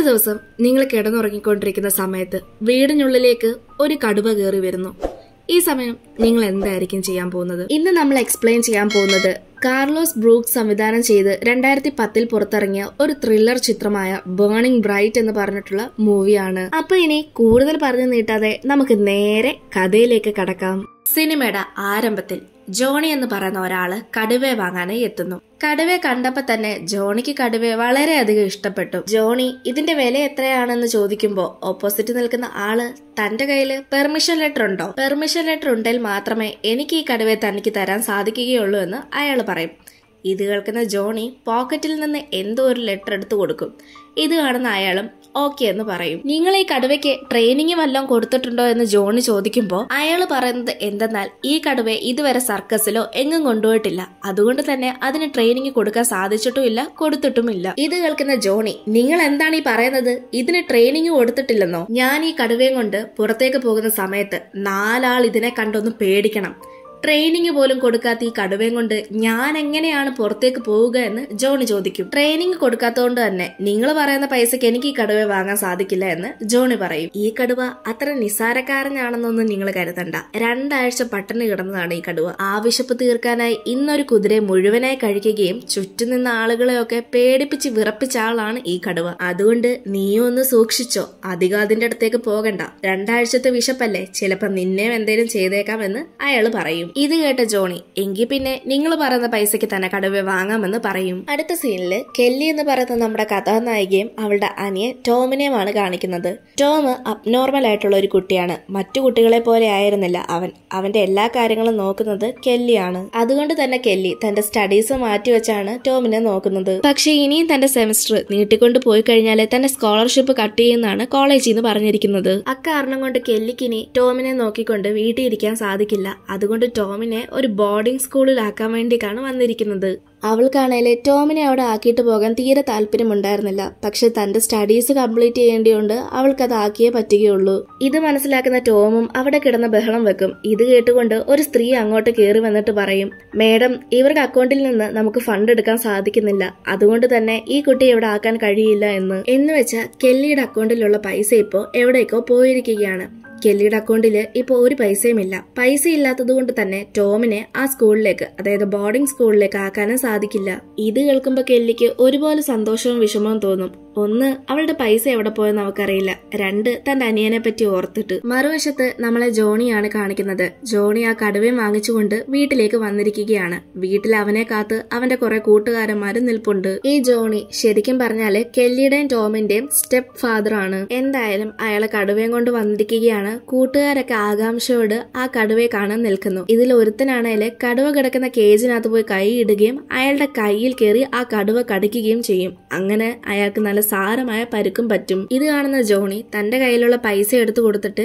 ഒരു ദിവസം നിങ്ങൾ കിടന്നുറങ്ങിക്കൊണ്ടിരിക്കുന്ന സമയത്ത് വീടിനുള്ളിലേക്ക് ഒരു കടുവ കയറി വരുന്നു ഈ സമയം നിങ്ങൾ എന്തായിരിക്കും ചെയ്യാൻ പോകുന്നത് ഇന്ന് നമ്മൾ എക്സ്പ്ലെയിൻ ചെയ്യാൻ പോകുന്നത് കാർലോസ് ബ്രൂക്ക് സംവിധാനം ചെയ്ത് രണ്ടായിരത്തി പത്തിൽ പുറത്തിറങ്ങിയ ഒരു ത്രില്ലർ ചിത്രമായ ബേണിംഗ് ബ്രൈറ്റ് എന്ന് പറഞ്ഞിട്ടുള്ള മൂവിയാണ് അപ്പൊ ഇനി കൂടുതൽ പറഞ്ഞു നീട്ടാതെ നമുക്ക് നേരെ കഥയിലേക്ക് കടക്കാം സിനിമയുടെ ആരംഭത്തിൽ ജോണി എന്ന് പറയുന്ന ഒരാൾ കടുവയെ വാങ്ങാനായി എത്തുന്നു കടുവയെ കണ്ടപ്പോൾ തന്നെ ജോണിക്ക് കടുവയെ വളരെയധികം ഇഷ്ടപ്പെട്ടു ജോണി ഇതിന്റെ വില എത്രയാണെന്ന് ചോദിക്കുമ്പോൾ ഓപ്പോസിറ്റ് നിൽക്കുന്ന ആള് തന്റെ കയ്യിൽ പെർമിഷൻ ലെറ്റർ ഉണ്ടോ പെർമിഷൻ ലെറ്റർ ഉണ്ടെങ്കിൽ മാത്രമേ എനിക്ക് ഈ കടുവയെ തനിക്ക് തരാൻ സാധിക്കുകയുള്ളൂ എന്ന് അയാൾ പറയും ഇത് കേൾക്കുന്ന ജോണി പോക്കറ്റിൽ നിന്ന് എന്തോ ഒരു ലെറ്റർ എടുത്തു കൊടുക്കും ഇത് കാണുന്ന അയാളും ഓക്കെ എന്ന് പറയും നിങ്ങൾ ഈ കടുവയ്ക്ക് ട്രെയിനിങ് വല്ലതും കൊടുത്തിട്ടുണ്ടോ എന്ന് ജോണി ചോദിക്കുമ്പോൾ അയാൾ പറയുന്നത് എന്തെന്നാൽ ഈ കടുവയെ ഇതുവരെ സർക്കസിലോ എങ്ങും കൊണ്ടുപോയിട്ടില്ല അതുകൊണ്ട് തന്നെ അതിന് ട്രെയിനിങ് കൊടുക്കാൻ സാധിച്ചിട്ടുമില്ല കൊടുത്തിട്ടുമില്ല ഇത് കേൾക്കുന്ന ജോണി നിങ്ങൾ എന്താണ് ഈ പറയുന്നത് ഇതിന് ട്രെയിനിങ് കൊടുത്തിട്ടില്ലെന്നോ ഞാൻ ഈ കടുവയും കൊണ്ട് പുറത്തേക്ക് പോകുന്ന സമയത്ത് നാലാൾ ഇതിനെ കണ്ടൊന്ന് പേടിക്കണം ട്രെയിനിങ് പോലും കൊടുക്കാത്ത ഈ കടുവയും കൊണ്ട് ഞാൻ എങ്ങനെയാണ് പുറത്തേക്ക് പോവുക എന്ന് ജോണി ചോദിക്കും ട്രെയിനിങ് കൊടുക്കാത്തതുകൊണ്ട് തന്നെ നിങ്ങൾ പറയുന്ന പൈസക്ക് എനിക്ക് ഈ കടുവ വാങ്ങാൻ സാധിക്കില്ല എന്ന് ജോണി പറയും ഈ കടുവ അത്ര നിസാരക്കാരനാണെന്നൊന്നും നിങ്ങൾ കരുതണ്ട രണ്ടാഴ്ച പട്ടണി കിടന്നതാണ് ഈ കടുവ ആവശ്യപ്പ് തീർക്കാനായി ഇന്നൊരു കുതിരയെ മുഴുവനായി കഴിക്കുകയും ചുറ്റും നിന്ന ആളുകളെയൊക്കെ പേടിപ്പിച്ച് വിറപ്പിച്ച ആളാണ് ഈ കടുവ അതുകൊണ്ട് നീയോ ഒന്ന് സൂക്ഷിച്ചോ അധികം അതിന്റെ അടുത്തേക്ക് പോകണ്ട രണ്ടാഴ്ചത്തെ വിശപ്പല്ലേ ചിലപ്പോൾ നിന്നെ എന്തേലും ചെയ്തേക്കാം എന്ന് അയാൾ പറയും ഇത് കേട്ട ജോണി എങ്കിൽ പിന്നെ നിങ്ങൾ പറയുന്ന പൈസയ്ക്ക് തന്നെ കടുവ വാങ്ങാമെന്ന് പറയും അടുത്ത സീനിൽ കെല്ലി എന്ന് പറയുന്ന നമ്മുടെ കഥാനായികയും അവളുടെ അനിയൻ ടോമിനെയുമാണ് കാണിക്കുന്നത് ടോം അബ്നോർമൽ ആയിട്ടുള്ള ഒരു കുട്ടിയാണ് മറ്റു കുട്ടികളെ പോലെ ആയിരുന്നില്ല അവൻ അവന്റെ എല്ലാ കാര്യങ്ങളും നോക്കുന്നത് കെല്ലിയാണ് അതുകൊണ്ട് തന്നെ കെല്ലി തന്റെ സ്റ്റഡീസ് മാറ്റിവെച്ചാണ് ടോമിനെ നോക്കുന്നത് പക്ഷേ ഇനിയും തന്റെ സെമിസ്റ്റർ നീട്ടിക്കൊണ്ട് പോയി കഴിഞ്ഞാല് തന്റെ സ്കോളർഷിപ്പ് കട്ട് ചെയ്യുന്നതാണ് കോളേജിൽ നിന്ന് പറഞ്ഞിരിക്കുന്നത് അക്കാരണം കൊണ്ട് കെല്ലിക്കിനി ടോമിനെ നോക്കിക്കൊണ്ട് വീട്ടിൽ ഇരിക്കാൻ സാധിക്കില്ല അതുകൊണ്ട് ടോമിനെ ഒരു ബോർഡിംഗ് സ്കൂളിലാക്കാൻ വേണ്ടിയിട്ടാണ് വന്നിരിക്കുന്നത് അവൾക്കാണേലെ ടോമിനെ അവിടെ ആക്കിയിട്ട് പോകാൻ തീരെ താല്പര്യമുണ്ടായിരുന്നില്ല പക്ഷെ തന്റെ സ്റ്റഡീസ് കംപ്ലീറ്റ് ചെയ്യേണ്ടിയുണ്ട് അവൾക്കത് ആക്കിയേ പറ്റുകയുള്ളൂ ഇത് മനസ്സിലാക്കുന്ന ടോമും അവിടെ കിടന്ന ബഹളം വെക്കും ഇത് കേട്ടുകൊണ്ട് ഒരു സ്ത്രീ അങ്ങോട്ട് കയറി വന്നിട്ട് പറയും മേഡം ഇവരുടെ അക്കൗണ്ടിൽ നിന്ന് നമുക്ക് ഫണ്ട് എടുക്കാൻ സാധിക്കുന്നില്ല അതുകൊണ്ട് തന്നെ ഈ കുട്ടി ഇവിടെ ആക്കാൻ കഴിയില്ല എന്ന് എന്ന് വെച്ചാൽ കെല്ലിയുടെ അക്കൗണ്ടിലുള്ള പൈസ ഇപ്പോ എവിടേക്കോ പോയിരിക്കുകയാണ് കെല്ലിയുടെ അക്കൗണ്ടിൽ ഇപ്പോൾ ഒരു പൈസയുമില്ല പൈസ ഇല്ലാത്തതുകൊണ്ട് തന്നെ ടോമിനെ ആ സ്കൂളിലേക്ക് അതായത് ബോർഡിംഗ് സ്കൂളിലേക്ക് ആക്കാനും സാധിക്കില്ല ഇത് കേൾക്കുമ്പോൾ കെല്ലിക്ക് ഒരുപോലെ സന്തോഷവും വിഷമവും തോന്നും ഒന്ന് അവളുടെ പൈസ എവിടെ പോയെന്ന് അവക്കറിയില്ല രണ്ട് തന്റെ അനിയനെ പറ്റി ഓർത്തിട്ട് മറുവശത്ത് നമ്മളെ ജോണിയാണ് കാണിക്കുന്നത് ജോണി ആ കടുവയും വാങ്ങിച്ചുകൊണ്ട് വീട്ടിലേക്ക് വന്നിരിക്കുകയാണ് വീട്ടിൽ അവനെ കാത്ത് അവന്റെ കുറെ കൂട്ടുകാരന്മാരും നിൽപ്പുണ്ട് ഈ ജോണി ശരിക്കും പറഞ്ഞാല് കെല്ലിയുടെയും ടോമിന്റെയും സ്റ്റെപ്പ് ഫാദർ ആണ് എന്തായാലും അയാളെ കടുവയും കൊണ്ട് വന്നിരിക്കുകയാണ് കൂട്ടുകാരൊക്കെ ആകാംക്ഷയോട് ആ കടുവയെ കാണാൻ നിൽക്കുന്നു ഇതിൽ ഒരുത്തനാണേല് കടുവ കിടക്കുന്ന കേജിനകത്ത് പോയി കൈ ഇടുകയും അയാളുടെ കയ്യിൽ കയറി ആ കടുവ കടിക്കുകയും ചെയ്യും അങ്ങനെ അയാൾക്ക് നല്ല പോലെ സാരമായ പരുക്കും പറ്റും ഇത് കാണുന്ന ജോണി തന്റെ കയ്യിലുള്ള പൈസ എടുത്തു കൊടുത്തിട്ട്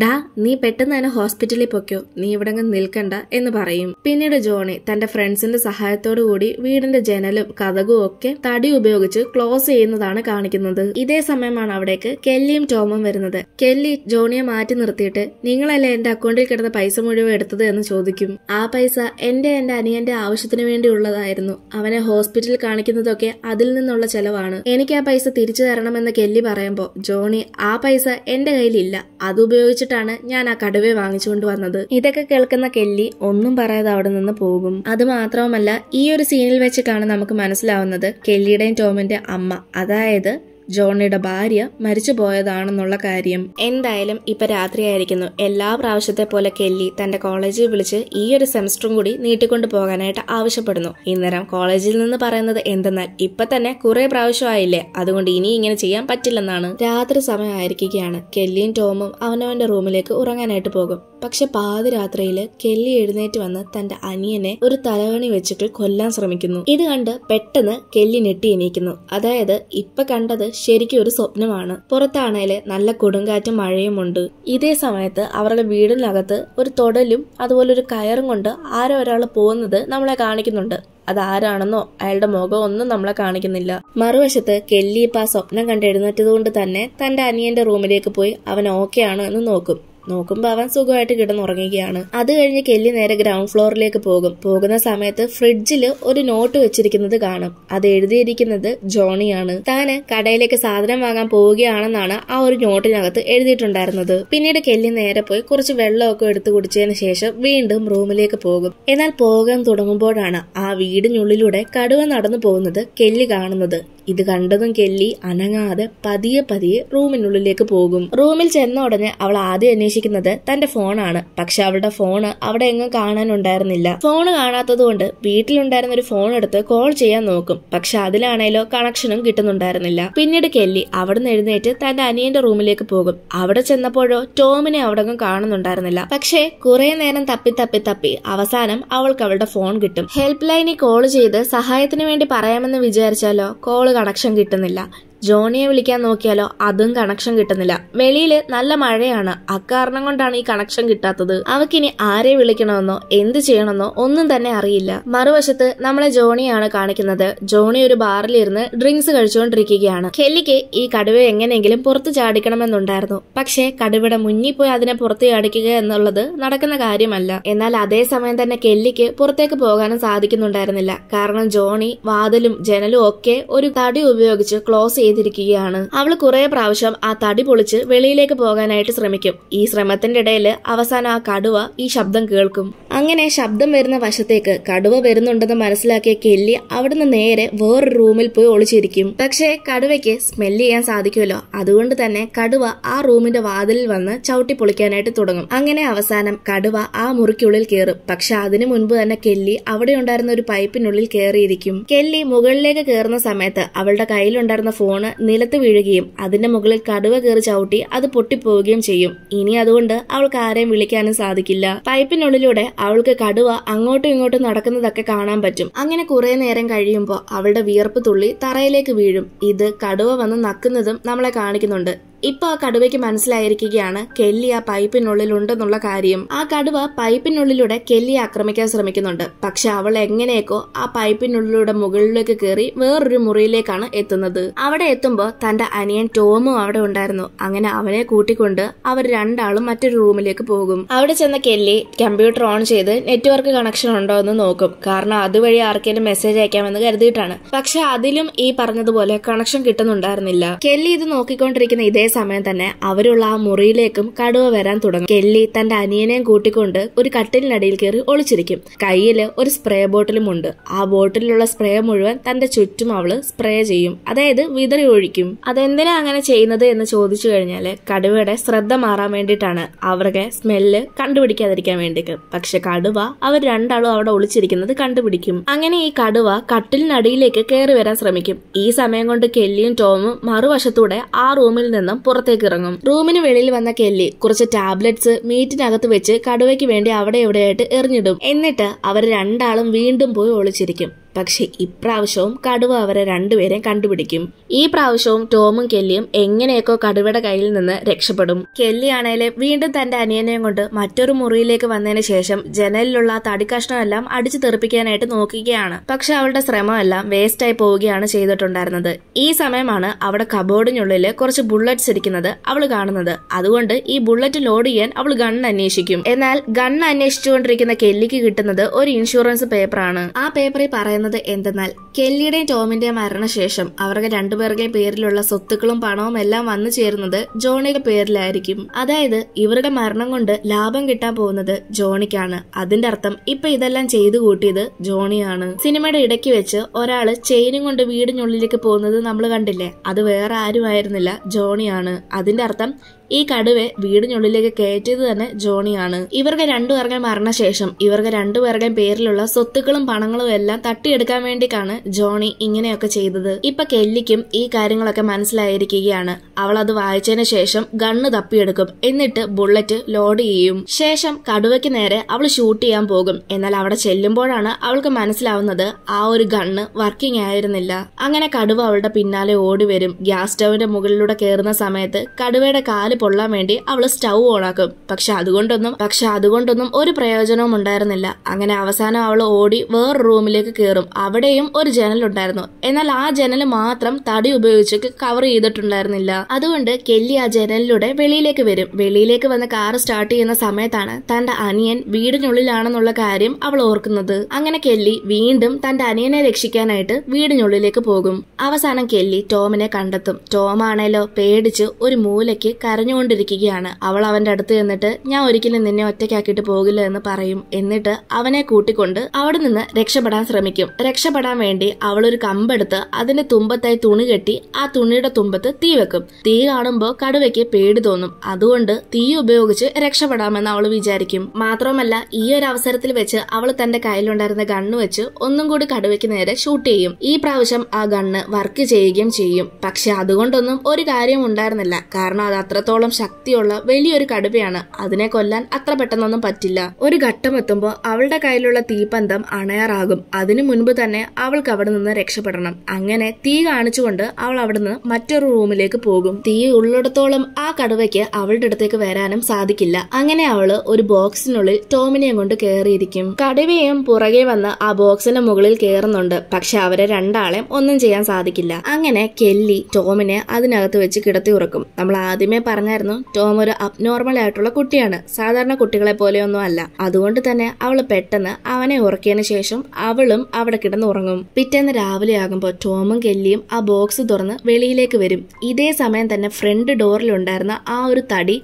ഡാ നീ പെട്ടെന്ന് തന്നെ ഹോസ്പിറ്റലിൽ പൊക്കോ നീ ഇവിടെ നിൽക്കണ്ട എന്ന് പറയും പിന്നീട് ജോണി തന്റെ ഫ്രണ്ട്സിന്റെ സഹായത്തോടു കൂടി വീടിന്റെ ജനലും കഥകും ഒക്കെ തടി ഉപയോഗിച്ച് ക്ലോസ് ചെയ്യുന്നതാണ് കാണിക്കുന്നത് ഇതേ സമയമാണ് അവിടേക്ക് കെല്ലിയും ടോമും വരുന്നത് കെല്ലി ജോണിയെ മാറ്റി നിർത്തിയിട്ട് നിങ്ങളല്ലേ എന്റെ അക്കൗണ്ടിൽ കിടന്ന പൈസ മുഴുവൻ എടുത്തത് എന്ന് ചോദിക്കും ആ പൈസ എന്റെ എന്റെ അനിയന്റെ ആവശ്യത്തിന് വേണ്ടി ഉള്ളതായിരുന്നു അവനെ ഹോസ്പിറ്റലിൽ കാണിക്കുന്നതൊക്കെ അതിൽ നിന്നുള്ള ചെലവാണ് എനിക്ക് ആ പൈസ തിരിച്ചു തരണമെന്ന് കെല്ലി പറയുമ്പോൾ ജോണി ആ പൈസ എന്റെ കയ്യിലില്ല അത് ഉപയോഗിച്ചിട്ടാണ് ഞാൻ ആ കടുവയെ വാങ്ങിച്ചുകൊണ്ട് വന്നത് ഇതൊക്കെ കേൾക്കുന്ന കെല്ലി ഒന്നും പറയാതെ അവിടെ നിന്ന് പോകും അത് മാത്രവുമല്ല ഈ ഒരു സീനിൽ വെച്ചിട്ടാണ് നമുക്ക് മനസ്സിലാവുന്നത് കെല്ലിയുടെയും ടോമിന്റെ അമ്മ അതായത് ജോണിയുടെ ഭാര്യ മരിച്ചുപോയതാണെന്നുള്ള കാര്യം എന്തായാലും ഇപ്പൊ രാത്രിയായിരിക്കുന്നു എല്ലാ പ്രാവശ്യത്തെ പോലെ കെല്ലി തന്റെ കോളേജിൽ വിളിച്ച് ഈ ഒരു സെമസ്റ്ററും കൂടി നീട്ടിക്കൊണ്ടു പോകാനായിട്ട് ആവശ്യപ്പെടുന്നു ഇന്നേരം കോളേജിൽ നിന്ന് പറയുന്നത് എന്തെന്നാൽ ഇപ്പൊ തന്നെ കുറെ പ്രാവശ്യമായില്ലേ അതുകൊണ്ട് ഇനി ഇങ്ങനെ ചെയ്യാൻ പറ്റില്ലെന്നാണ് രാത്രി സമയമായിരിക്കുകയാണ് കെല്ലിയും ടോമും അവനവന്റെ റൂമിലേക്ക് ഉറങ്ങാനായിട്ട് പോകും പക്ഷെ പാതിരാത്രിയിൽ കെല്ലി എഴുന്നേറ്റ് വന്ന് തന്റെ അനിയനെ ഒരു തലവണി വെച്ചിട്ട് കൊല്ലാൻ ശ്രമിക്കുന്നു ഇത് കണ്ട് പെട്ടെന്ന് കെല്ലി നെട്ടി എണീക്കുന്നു അതായത് ഇപ്പൊ കണ്ടത് ശരിക്കും ഒരു സ്വപ്നമാണ് പുറത്താണേല് നല്ല കൊടുങ്കാറ്റും മഴയുമുണ്ട് ഇതേ സമയത്ത് അവരുടെ വീടിനകത്ത് ഒരു തൊടലും അതുപോലെ ഒരു കയറും കൊണ്ട് ആരോ ഒരാൾ പോകുന്നത് നമ്മളെ കാണിക്കുന്നുണ്ട് അത് ആരാണെന്നോ അയാളുടെ മുഖം ഒന്നും നമ്മളെ കാണിക്കുന്നില്ല മറുവശത്ത് കെല്ലി ഇപ്പം ആ സ്വപ്നം കണ്ട് കൊണ്ട് തന്നെ തന്റെ അനിയന്റെ റൂമിലേക്ക് പോയി അവൻ ഓക്കെ ആണോ എന്ന് നോക്കും നോക്കുമ്പോൾ അവൻ സുഖമായിട്ട് കിടന്നുറങ്ങുകയാണ് അത് കഴിഞ്ഞ് കെല്ലി നേരെ ഗ്രൗണ്ട് ഫ്ലോറിലേക്ക് പോകും പോകുന്ന സമയത്ത് ഫ്രിഡ്ജിൽ ഒരു നോട്ട് വെച്ചിരിക്കുന്നത് കാണും അത് എഴുതിയിരിക്കുന്നത് ജോണിയാണ് താന് കടയിലേക്ക് സാധനം വാങ്ങാൻ പോവുകയാണെന്നാണ് ആ ഒരു നോട്ടിനകത്ത് എഴുതിയിട്ടുണ്ടായിരുന്നത് പിന്നീട് കെല്ലി നേരെ പോയി കുറച്ച് വെള്ളമൊക്കെ എടുത്തു കുടിച്ചതിന് ശേഷം വീണ്ടും റൂമിലേക്ക് പോകും എന്നാൽ പോകാൻ തുടങ്ങുമ്പോഴാണ് ആ വീടിനുള്ളിലൂടെ കടുവ നടന്നു പോകുന്നത് കെല്ലി കാണുന്നത് ഇത് കണ്ടതും കെല്ലി അനങ്ങാതെ പതിയെ പതിയെ റൂമിനുള്ളിലേക്ക് പോകും റൂമിൽ ചെന്ന ഉടനെ അവൾ ആദ്യം അന്വേഷിക്കുന്നത് തന്റെ ഫോണാണ് പക്ഷെ അവളുടെ ഫോണ് അവിടെ എങ്ങും കാണാനുണ്ടായിരുന്നില്ല ഫോണ് കാണാത്തതുകൊണ്ട് വീട്ടിലുണ്ടായിരുന്ന ഒരു ഫോൺ എടുത്ത് കോൾ ചെയ്യാൻ നോക്കും പക്ഷെ അതിലാണേലോ കണക്ഷനും കിട്ടുന്നുണ്ടായിരുന്നില്ല പിന്നീട് കെല്ലി അവിടുന്ന് എഴുന്നേറ്റ് തന്റെ അനിയന്റെ റൂമിലേക്ക് പോകും അവിടെ ചെന്നപ്പോഴോ ടോമിനെ അവിടെങ്ങും കാണുന്നുണ്ടായിരുന്നില്ല പക്ഷെ കുറെ നേരം തപ്പി തപ്പി തപ്പി അവസാനം അവൾക്ക് അവളുടെ ഫോൺ കിട്ടും ഹെൽപ്പ് ലൈനിൽ കോൾ ചെയ്ത് സഹായത്തിന് വേണ്ടി പറയാമെന്ന് വിചാരിച്ചാലോ കോൾ കണക്ഷൻ കിട്ടുന്നില്ല ജോണിയെ വിളിക്കാൻ നോക്കിയാലോ അതും കണക്ഷൻ കിട്ടുന്നില്ല വെളിയില് നല്ല മഴയാണ് അക്കാരണം കൊണ്ടാണ് ഈ കണക്ഷൻ കിട്ടാത്തത് അവക്കിനി ആരെ വിളിക്കണമെന്നോ എന്ത് ചെയ്യണമെന്നോ ഒന്നും തന്നെ അറിയില്ല മറുവശത്ത് നമ്മളെ ജോണിയാണ് കാണിക്കുന്നത് ജോണി ഒരു ബാറിലിരുന്ന് ഡ്രിങ്ക്സ് കഴിച്ചുകൊണ്ടിരിക്കുകയാണ് കെല്ലിക്ക് ഈ കടുവ എങ്ങനെയെങ്കിലും പുറത്തു ചാടിക്കണമെന്നുണ്ടായിരുന്നു പക്ഷേ കടുവയുടെ മുന്നിൽ പോയി അതിനെ പുറത്തു ചാടിക്കുക എന്നുള്ളത് നടക്കുന്ന കാര്യമല്ല എന്നാൽ അതേസമയം തന്നെ കെല്ലിക്ക് പുറത്തേക്ക് പോകാനും സാധിക്കുന്നുണ്ടായിരുന്നില്ല കാരണം ജോണി വാതിലും ജനലും ഒക്കെ ഒരു തടി ഉപയോഗിച്ച് ക്ലോസ് ചെയ്തിരിക്കുകയാണ് അവൾ കുറെ പ്രാവശ്യം ആ തടി പൊളിച്ച് വെളിയിലേക്ക് പോകാനായിട്ട് ശ്രമിക്കും ഈ ശ്രമത്തിന്റെ ഇടയിൽ അവസാനം ആ കടുവ ഈ ശബ്ദം കേൾക്കും അങ്ങനെ ശബ്ദം വരുന്ന വശത്തേക്ക് കടുവ വരുന്നുണ്ടെന്ന് മനസ്സിലാക്കിയ കെല്ലി അവിടുന്ന് നേരെ വേറൊരു റൂമിൽ പോയി ഒളിച്ചിരിക്കും പക്ഷേ കടുവയ്ക്ക് സ്മെല് ചെയ്യാൻ സാധിക്കുമല്ലോ അതുകൊണ്ട് തന്നെ കടുവ ആ റൂമിന്റെ വാതിലിൽ വന്ന് ചവിട്ടി പൊളിക്കാനായിട്ട് തുടങ്ങും അങ്ങനെ അവസാനം കടുവ ആ മുറിക്കുള്ളിൽ കയറും പക്ഷെ അതിനു മുൻപ് തന്നെ കെല്ലി അവിടെ ഉണ്ടായിരുന്ന ഒരു പൈപ്പിനുള്ളിൽ കയറിയിരിക്കും കെല്ലി മുകളിലേക്ക് കയറുന്ന സമയത്ത് അവളുടെ കയ്യിലുണ്ടായിരുന്ന ഫോൺ ഫോണ് നിലത്ത് വീഴുകയും അതിന്റെ മുകളിൽ കടുവ കയറി ചവിട്ടി അത് പൊട്ടിപ്പോവുകയും ചെയ്യും ഇനി അതുകൊണ്ട് അവൾക്ക് ആരെയും വിളിക്കാനും സാധിക്കില്ല പൈപ്പിനുള്ളിലൂടെ അവൾക്ക് കടുവ അങ്ങോട്ടും ഇങ്ങോട്ടും നടക്കുന്നതൊക്കെ കാണാൻ പറ്റും അങ്ങനെ കുറെ നേരം കഴിയുമ്പോൾ അവളുടെ വിയർപ്പ് തുള്ളി തറയിലേക്ക് വീഴും ഇത് കടുവ വന്ന് നക്കുന്നതും നമ്മളെ കാണിക്കുന്നുണ്ട് ഇപ്പോൾ ആ കടുവയ്ക്ക് മനസ്സിലായിരിക്കുകയാണ് കെല്ലി ആ പൈപ്പിനുള്ളിലുണ്ടെന്നുള്ള കാര്യം ആ കടുവ പൈപ്പിനുള്ളിലൂടെ കെല്ലിയെ ആക്രമിക്കാൻ ശ്രമിക്കുന്നുണ്ട് പക്ഷെ അവൾ എങ്ങനെയൊക്കെയോ ആ പൈപ്പിനുള്ളിലൂടെ മുകളിലേക്ക് കയറി വേറൊരു മുറിയിലേക്കാണ് എത്തുന്നത് അവിടെ എത്തുമ്പോൾ തന്റെ അനിയൻ ടോമും അവിടെ ഉണ്ടായിരുന്നു അങ്ങനെ അവനെ കൂട്ടിക്കൊണ്ട് അവർ രണ്ടാളും മറ്റൊരു റൂമിലേക്ക് പോകും അവിടെ ചെന്ന കെല്ലി കമ്പ്യൂട്ടർ ഓൺ ചെയ്ത് നെറ്റ്വർക്ക് കണക്ഷൻ ഉണ്ടോ എന്ന് നോക്കും കാരണം അതുവഴി ആർക്കെങ്കിലും മെസ്സേജ് അയക്കാമെന്ന് കരുതിയിട്ടാണ് പക്ഷെ അതിലും ഈ പറഞ്ഞതുപോലെ കണക്ഷൻ കിട്ടുന്നുണ്ടായിരുന്നില്ല കെല്ലി ഇത് നോക്കിക്കൊണ്ടിരിക്കുന്ന ഇതേ സമയം തന്നെ അവരുള്ള ആ മുറിയിലേക്കും കടുവ വരാൻ തുടങ്ങും കെല്ലി തന്റെ അനിയനെയും കൂട്ടിക്കൊണ്ട് ഒരു കട്ടിലിനടിയിൽ കയറി ഒളിച്ചിരിക്കും കയ്യിൽ ഒരു സ്പ്രേ ബോട്ടിലും ഉണ്ട് ആ ബോട്ടിലുള്ള സ്പ്രേ മുഴുവൻ തന്റെ ചുറ്റും അവള് സ്പ്രേ ചെയ്യും അതായത് വിതറി ഒഴിക്കും അതെന്തിനാ അങ്ങനെ ചെയ്യുന്നത് എന്ന് ചോദിച്ചു കഴിഞ്ഞാല് കടുവയുടെ ശ്രദ്ധ മാറാൻ വേണ്ടിയിട്ടാണ് അവരുടെ സ്മെല്ല് കണ്ടുപിടിക്കാതിരിക്കാൻ വേണ്ടിയിട്ട് പക്ഷെ കടുവ അവർ രണ്ടാളും അവിടെ ഒളിച്ചിരിക്കുന്നത് കണ്ടുപിടിക്കും അങ്ങനെ ഈ കടുവ കട്ടിലിനടിയിലേക്ക് കയറി വരാൻ ശ്രമിക്കും ഈ സമയം കൊണ്ട് കെല്ലിയും ടോമും മറുവശത്തൂടെ ആ റൂമിൽ നിന്നും പുറത്തേക്ക് ഇറങ്ങും റൂമിന് വെളിയിൽ വന്ന കെല്ലി കുറച്ച് ടാബ്ലറ്റ്സ് മീറ്റിനകത്ത് വെച്ച് കടുവയ്ക്ക് വേണ്ടി അവിടെ എവിടെയായിട്ട് എറിഞ്ഞിടും എന്നിട്ട് അവർ രണ്ടാളും വീണ്ടും പോയി ഒളിച്ചിരിക്കും പക്ഷെ ഇപ്രാവശ്യവും കടുവ അവരെ രണ്ടുപേരെയും കണ്ടുപിടിക്കും ഈ പ്രാവശ്യവും ടോമും കെല്ലിയും എങ്ങനെയൊക്കെ കടുവയുടെ കയ്യിൽ നിന്ന് രക്ഷപ്പെടും കെല്ലിയാണേല് വീണ്ടും തന്റെ അനിയനെയും കൊണ്ട് മറ്റൊരു മുറിയിലേക്ക് വന്നതിന് ശേഷം ജനലിലുള്ള തടിക്കഷ്ണമെല്ലാം അടിച്ചു തെറിപ്പിക്കാനായിട്ട് നോക്കുകയാണ് പക്ഷെ അവളുടെ ശ്രമമെല്ലാം വേസ്റ്റായി പോവുകയാണ് ചെയ്തിട്ടുണ്ടായിരുന്നത് ഈ സമയമാണ് അവിടെ കബോർഡിനുള്ളിൽ കുറച്ച് ബുള്ളറ്റ്സ് ഇരിക്കുന്നത് അവൾ കാണുന്നത് അതുകൊണ്ട് ഈ ബുള്ളറ്റ് ലോഡ് ചെയ്യാൻ അവൾ ഗൺ അന്വേഷിക്കും എന്നാൽ ഗൺ അന്വേഷിച്ചുകൊണ്ടിരിക്കുന്ന കെല്ലിക്ക് കിട്ടുന്നത് ഒരു ഇൻഷുറൻസ് പേപ്പറാണ് ആ പേപ്പറിൽ പറയുന്നത് പറയുന്നത് എന്തെന്നാൽ കെല്ലിയുടെയും ടോമിന്റെയും മരണശേഷം അവരുടെ രണ്ടുപേരുടെയും പേരിലുള്ള സ്വത്തുക്കളും പണവും എല്ലാം വന്നു ചേരുന്നത് ജോണിയുടെ പേരിലായിരിക്കും അതായത് ഇവരുടെ മരണം കൊണ്ട് ലാഭം കിട്ടാൻ പോകുന്നത് ജോണിക്കാണ് അതിന്റെ അർത്ഥം ഇപ്പൊ ഇതെല്ലാം ചെയ്തു കൂട്ടിയത് ജോണിയാണ് സിനിമയുടെ ഇടയ്ക്ക് വെച്ച് ഒരാള് ചെയിനും കൊണ്ട് വീടിനുള്ളിലേക്ക് പോകുന്നത് നമ്മൾ കണ്ടില്ലേ അത് വേറെ ആരുമായിരുന്നില്ല ജോണിയാണ് അതിന്റെ അർത്ഥം ഈ കടുവെ വീടിനുള്ളിലേക്ക് കയറ്റിയത് തന്നെ ജോണിയാണ് ഇവർക്ക് രണ്ടുപേർക്കും മരണശേഷം ഇവർക്ക് രണ്ടുപേരുടെയും പേരിലുള്ള സ്വത്തുക്കളും പണങ്ങളും എല്ലാം തട്ടിയെടുക്കാൻ വേണ്ടിക്കാണ് ജോണി ഇങ്ങനെയൊക്കെ ചെയ്തത് ഇപ്പൊ കെല്ലിക്കും ഈ കാര്യങ്ങളൊക്കെ മനസ്സിലായിരിക്കുകയാണ് അവൾ അത് വായിച്ചതിന് ശേഷം ഗണ്ണ് തപ്പിയെടുക്കും എന്നിട്ട് ബുള്ളറ്റ് ലോഡ് ചെയ്യും ശേഷം കടുവയ്ക്ക് നേരെ അവൾ ഷൂട്ട് ചെയ്യാൻ പോകും എന്നാൽ അവിടെ ചെല്ലുമ്പോഴാണ് അവൾക്ക് മനസ്സിലാവുന്നത് ആ ഒരു ഗണ്ണ് വർക്കിംഗ് ആയിരുന്നില്ല അങ്ങനെ കടുവ അവളുടെ പിന്നാലെ ഓടി വരും ഗ്യാസ് സ്റ്റൗവിന്റെ മുകളിലൂടെ കയറുന്ന സമയത്ത് കടുവയുടെ കാല് പൊള്ളാൻ വേണ്ടി അവൾ സ്റ്റൗ ഓണാക്കും പക്ഷെ അതുകൊണ്ടൊന്നും പക്ഷെ അതുകൊണ്ടൊന്നും ഒരു പ്രയോജനവും ഉണ്ടായിരുന്നില്ല അങ്ങനെ അവസാനം അവൾ ഓടി വേറെ റൂമിലേക്ക് കയറും അവിടെയും ഒരു ജനൽ ഉണ്ടായിരുന്നു എന്നാൽ ആ ജനൽ മാത്രം തടി ഉപയോഗിച്ച് കവർ ചെയ്തിട്ടുണ്ടായിരുന്നില്ല അതുകൊണ്ട് കെല്ലി ആ ജനലിലൂടെ വെളിയിലേക്ക് വരും വെളിയിലേക്ക് വന്ന് കാർ സ്റ്റാർട്ട് ചെയ്യുന്ന സമയത്താണ് തന്റെ അനിയൻ വീടിനുള്ളിലാണെന്നുള്ള കാര്യം അവൾ ഓർക്കുന്നത് അങ്ങനെ കെല്ലി വീണ്ടും തന്റെ അനിയനെ രക്ഷിക്കാനായിട്ട് വീടിനുള്ളിലേക്ക് പോകും അവസാനം കെല്ലി ടോമിനെ കണ്ടെത്തും ടോമാണേലോ പേടിച്ച് ഒരു മൂലയ്ക്ക് കരഞ്ഞു കരഞ്ഞുകൊണ്ടിരിക്കുകയാണ് അവൾ അവന്റെ അടുത്ത് ചെന്നിട്ട് ഞാൻ ഒരിക്കലും നിന്നെ ഒറ്റയ്ക്കാക്കിയിട്ട് പോകില്ല എന്ന് പറയും എന്നിട്ട് അവനെ കൂട്ടിക്കൊണ്ട് അവിടെ നിന്ന് രക്ഷപ്പെടാൻ ശ്രമിക്കും രക്ഷപ്പെടാൻ വേണ്ടി അവൾ ഒരു കമ്പെടുത്ത് അതിന്റെ തുമ്പത്തായി തുണി കെട്ടി ആ തുണിയുടെ തുമ്പത്ത് തീ വെക്കും തീ കാണുമ്പോൾ കടുവയ്ക്ക് പേടി തോന്നും അതുകൊണ്ട് തീ ഉപയോഗിച്ച് രക്ഷപ്പെടാമെന്ന് അവൾ വിചാരിക്കും മാത്രമല്ല ഈ ഒരു അവസരത്തിൽ വെച്ച് അവൾ തന്റെ കയ്യിലുണ്ടായിരുന്ന ഗണ്ണ് വെച്ച് ഒന്നും കൂടി കടുവയ്ക്ക് നേരെ ഷൂട്ട് ചെയ്യും ഈ പ്രാവശ്യം ആ ഗണ്ണ് വർക്ക് ചെയ്യുകയും ചെയ്യും പക്ഷെ അതുകൊണ്ടൊന്നും ഒരു കാര്യം ഉണ്ടായിരുന്നില്ല കാരണം അത് അത്രത്തോളം അത്രത്തോളം ശക്തിയുള്ള വലിയൊരു കടുവയാണ് അതിനെ കൊല്ലാൻ അത്ര പെട്ടെന്നൊന്നും പറ്റില്ല ഒരു ഘട്ടം എത്തുമ്പോൾ അവളുടെ കയ്യിലുള്ള തീപ്പന്തം അണയാറാകും അതിനു മുൻപ് തന്നെ അവൾക്ക് അവിടെ നിന്ന് രക്ഷപ്പെടണം അങ്ങനെ തീ കാണിച്ചുകൊണ്ട് അവൾ അവിടെ നിന്ന് മറ്റൊരു റൂമിലേക്ക് പോകും തീ ഉള്ളിടത്തോളം ആ കടുവയ്ക്ക് അവളുടെ അടുത്തേക്ക് വരാനും സാധിക്കില്ല അങ്ങനെ അവള് ഒരു ബോക്സിനുള്ളിൽ ടോമിനെയും കൊണ്ട് കയറിയിരിക്കും കടുവയും പുറകെ വന്ന് ആ ബോക്സിന്റെ മുകളിൽ കയറുന്നുണ്ട് പക്ഷെ അവരെ രണ്ടാളെയും ഒന്നും ചെയ്യാൻ സാധിക്കില്ല അങ്ങനെ കെല്ലി ടോമിനെ അതിനകത്ത് വെച്ച് കിടത്തി ഉറക്കും നമ്മൾ ആദ്യമേ പറഞ്ഞ പറഞ്ഞായിരുന്നു ടോം ഒരു അബ്നോർമൽ ആയിട്ടുള്ള കുട്ടിയാണ് സാധാരണ കുട്ടികളെ പോലെയൊന്നും അല്ല അതുകൊണ്ട് തന്നെ അവൾ പെട്ടെന്ന് അവനെ ഉറക്കിയതിനു ശേഷം അവളും അവിടെ കിടന്നുറങ്ങും പിറ്റേന്ന് രാവിലെ ആകുമ്പോൾ ടോമും കെല്ലിയും ആ ബോക്സ് തുറന്ന് വെളിയിലേക്ക് വരും ഇതേ സമയം തന്നെ ഫ്രണ്ട് ഡോറിലുണ്ടായിരുന്ന ആ ഒരു തടി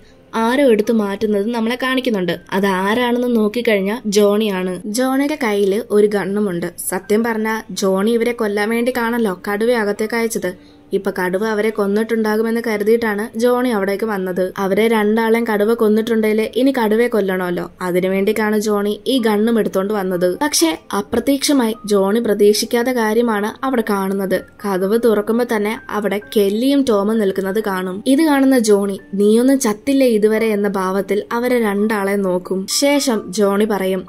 ആരോ എടുത്തു മാറ്റുന്നത് നമ്മളെ കാണിക്കുന്നുണ്ട് അത് ആരാണെന്ന് നോക്കിക്കഴിഞ്ഞാൽ ജോണിയാണ് ജോണിയുടെ കയ്യിൽ ഒരു ഗണ്ണുമുണ്ട് സത്യം പറഞ്ഞാൽ ജോണി ഇവരെ കൊല്ലാൻ വേണ്ടി കാണല്ലോ കടുവ അകത്തേക്ക് അയച്ചത് ഇപ്പൊ കടുവ അവരെ കൊന്നിട്ടുണ്ടാകുമെന്ന് കരുതിയിട്ടാണ് ജോണി അവിടേക്ക് വന്നത് അവരെ രണ്ടാളെയും കടുവ കൊന്നിട്ടുണ്ടെങ്കിൽ ഇനി കടുവയെ കൊല്ലണമല്ലോ അതിനുവേണ്ടിക്കാണ് ജോണി ഈ ഗണ്ണും എടുത്തോണ്ട് വന്നത് പക്ഷേ അപ്രത്യക്ഷമായി ജോണി പ്രതീക്ഷിക്കാത്ത കാര്യമാണ് അവിടെ കാണുന്നത് കടുവ തുറക്കുമ്പോൾ തന്നെ അവിടെ കെല്ലിയും ടോമും നിൽക്കുന്നത് കാണും ഇത് കാണുന്ന ജോണി നീയൊന്നും ചത്തില്ലേ ഇതുവരെ എന്ന ഭാവത്തിൽ അവരെ രണ്ടാളെ നോക്കും ശേഷം ജോണി പറയും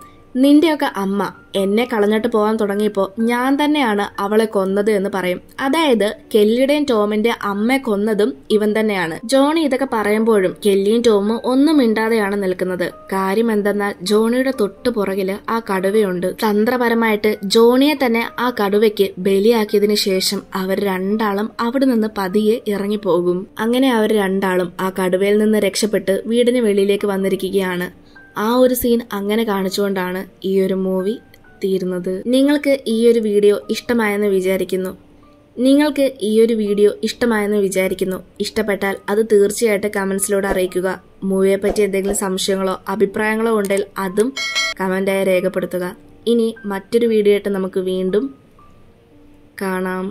നിന്റെയൊക്കെ അമ്മ എന്നെ കളഞ്ഞിട്ട് പോകാൻ തുടങ്ങിയപ്പോൾ ഞാൻ തന്നെയാണ് അവളെ കൊന്നത് എന്ന് പറയും അതായത് കെല്ലിയുടെയും ടോമിന്റെ അമ്മയെ കൊന്നതും ഇവൻ തന്നെയാണ് ജോണി ഇതൊക്കെ പറയുമ്പോഴും കെല്ലിയും ടോമും ഒന്നും മിണ്ടാതെയാണ് നിൽക്കുന്നത് കാര്യം എന്തെന്നാൽ ജോണിയുടെ തൊട്ടു പുറകില് ആ കടുവയുണ്ട് തന്ത്രപരമായിട്ട് ജോണിയെ തന്നെ ആ കടുവയ്ക്ക് ബലിയാക്കിയതിന് ശേഷം അവർ രണ്ടാളും അവിടെ നിന്ന് പതിയെ ഇറങ്ങിപ്പോകും അങ്ങനെ അവർ രണ്ടാളും ആ കടുവയിൽ നിന്ന് രക്ഷപ്പെട്ട് വീടിന് വെളിയിലേക്ക് വന്നിരിക്കുകയാണ് ആ ഒരു സീൻ അങ്ങനെ കാണിച്ചുകൊണ്ടാണ് ഈ ഒരു മൂവി തീരുന്നത് നിങ്ങൾക്ക് ഈ ഒരു വീഡിയോ ഇഷ്ടമായെന്ന് വിചാരിക്കുന്നു നിങ്ങൾക്ക് ഈ ഒരു വീഡിയോ ഇഷ്ടമായെന്ന് വിചാരിക്കുന്നു ഇഷ്ടപ്പെട്ടാൽ അത് തീർച്ചയായിട്ടും കമൻസിലൂടെ അറിയിക്കുക മൂവിയെ പറ്റി എന്തെങ്കിലും സംശയങ്ങളോ അഭിപ്രായങ്ങളോ ഉണ്ടെങ്കിൽ അതും കമൻ്റായി രേഖപ്പെടുത്തുക ഇനി മറ്റൊരു വീഡിയോ ആയിട്ട് നമുക്ക് വീണ്ടും കാണാം